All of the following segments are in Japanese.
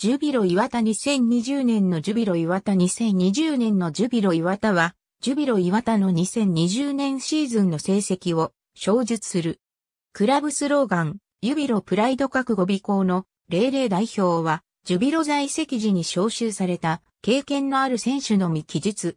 ジュビロ岩田2020年のジュビロ岩田2020年のジュビロ岩田は、ジュビロ岩田の2020年シーズンの成績を小述する。クラブスローガン、ユビロプライド覚悟備行の00代表は、ジュビロ在籍時に招集された経験のある選手のみ記述。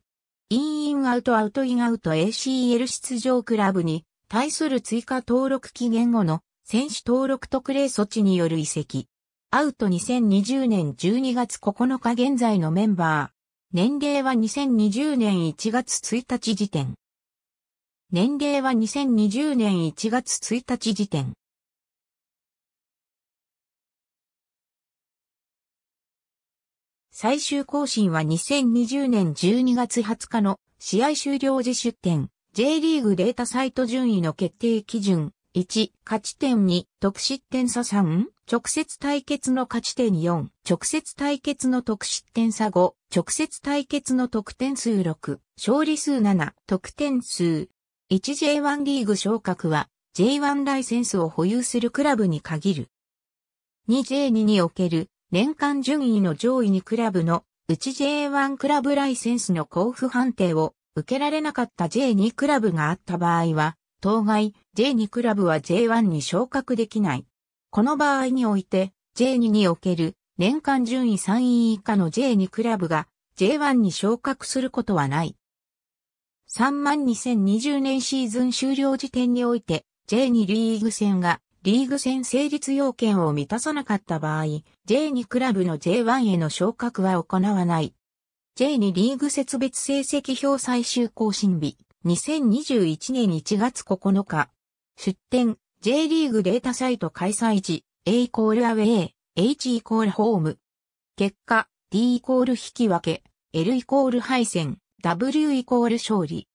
インインアウトアウトインアウト ACL 出場クラブに対する追加登録期限後の選手登録特例措置による移籍。アウト2020年12月9日現在のメンバー。年齢は2020年1月1日時点。年齢は2020年1月1日時点。最終更新は2020年12月20日の試合終了時出展。J リーグデータサイト順位の決定基準1、勝ち点2、得失点差3、直接対決の勝ち点4、直接対決の得失点差5、直接対決の得点数6、勝利数7、得点数。1J1 リーグ昇格は J1 ライセンスを保有するクラブに限る。2J2 における年間順位の上位にクラブのうち J1 クラブライセンスの交付判定を受けられなかった J2 クラブがあった場合は、当該 J2 クラブは J1 に昇格できない。この場合において、J2 における年間順位3位以下の J2 クラブが J1 に昇格することはない。3万2020年シーズン終了時点において J2 リーグ戦がリーグ戦成立要件を満たさなかった場合、J2 クラブの J1 への昇格は行わない。J2 リーグ設別成績表最終更新日、2021年1月9日。出展、J リーグデータサイト開催時、A イコールアウェイ、H イコールホーム。結果、D イコール引き分け、L イコール敗戦、W イコール勝利。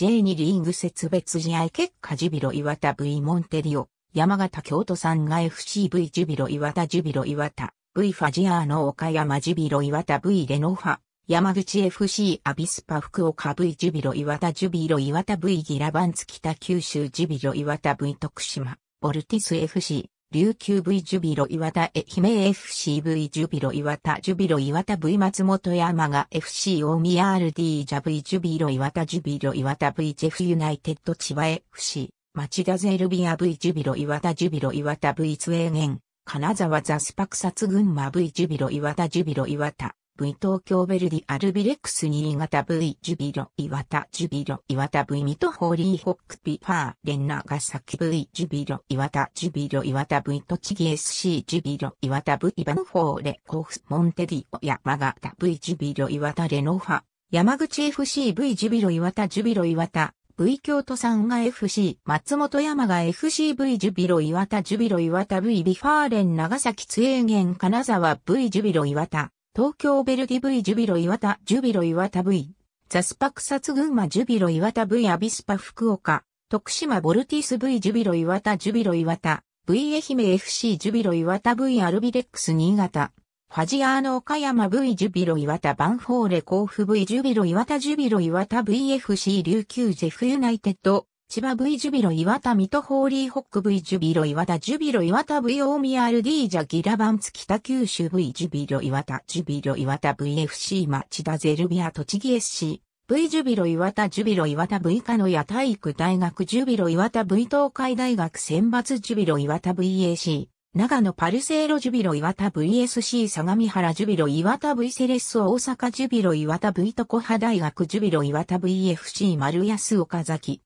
J2 リーグ節別試合結果ジュビロ岩田 V モンテリオ、山形京都産が FCV ジュビロ岩田ジュビロ岩田、V ファジアーノ岡山ジュビロ岩田 V レノファ。山口 FC アビスパ福岡 V ジュビロ岩田ジュビロ岩田 V ギラバンツ北九州ジュビロ岩田 V 徳島ボルティス FC 琉球 V ジュビロ岩田愛媛 FCV ジュビロ岩田ジュビロ岩田 V 松本山が FC 大宮 RD ジャ V ジュビロ岩田ジュビロ岩田 V ジェフユナイテッド千葉 FC 町田ゼルビア V ジュビロ岩田ジュビロ岩田 V ツエーゲン金沢ザスパクサツ群馬 V ジュビロ岩田ジュビロ岩田 V 東京ベルディアルビレックス新潟 V ジュビロ岩田ジュビロ岩田 V ミトホーリーホックピファーレンナガサキ V ジュビロ岩田ジュビロ岩田 V 栃木 SC ジュビロ岩田 V イバンフォーレコフモンテディオ山形 V ジュビロ岩田レノファ山口 FCV ジュビロ岩田ジュビロ岩田 V 京都さんが FC、松本山が FCV ジュビロ岩田ジュビロ岩田 V ビファーレン長崎津永源金沢 V ジュビロ岩田東京ベルディ V ジュビロ岩田ジュビロ岩田 V ザスパクサツ群馬ジュビロ岩田 V アビスパ福岡徳島ボルティス V ジュビロ岩田ジュビロ岩田 V 愛媛 FC ジュビロ岩田 V アルビレックス新潟ファジアーノ岡山 V ジュビロ岩田バンフォーレ甲府 V ジュビロ岩田ジュビロ岩田 VFC 琉球ジェフユナイテッド千葉 V ジュビロ岩田水戸ホーリーホック V ジュビロ岩田ジュビロ岩田 V 大宮 RD ジャギラバンツ北九州 V ジュビロ岩田ジュビロ岩田 VFC 町田ゼルビア栃木 SC V ジュビロ岩田ジュビロ岩田 V カノヤ体育大学ジュビロ岩田 V 東海大学選抜ジュビロ岩田 VAC 長野パルセーロジュビロ岩田 VSC 相模原ジュビロ岩田 V セレッソ大阪ジュビロ岩田 V トコハ大学ジュビロ岩田 VFC 丸安岡崎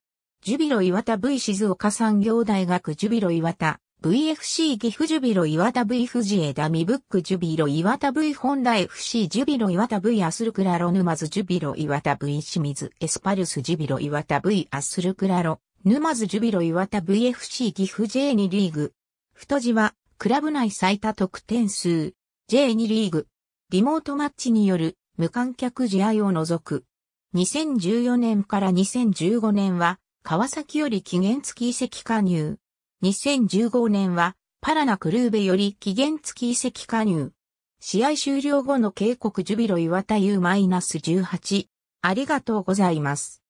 ジュビロ岩田 V 静岡産業大学ジュビロ岩田 VFC 岐阜ジュビロ岩田 V 藤枝ミブックジュビロ岩田 V 本田 FC ジュビロ岩田 V アスルクラロ沼津ジュビロ岩田 V 清水エスパルスジュビロ岩田 V アスルクラロ沼津ジュビロ岩田 VFC 岐阜 J2 リーグ太字はクラブ内最多得点数 J2 リーグリモートマッチによる無観客試合を除く2014年から2015年は川崎より期限付き移籍加入。2015年は、パラナクルーベより期限付き移籍加入。試合終了後の警告ジュビロ岩田 U-18。ありがとうございます。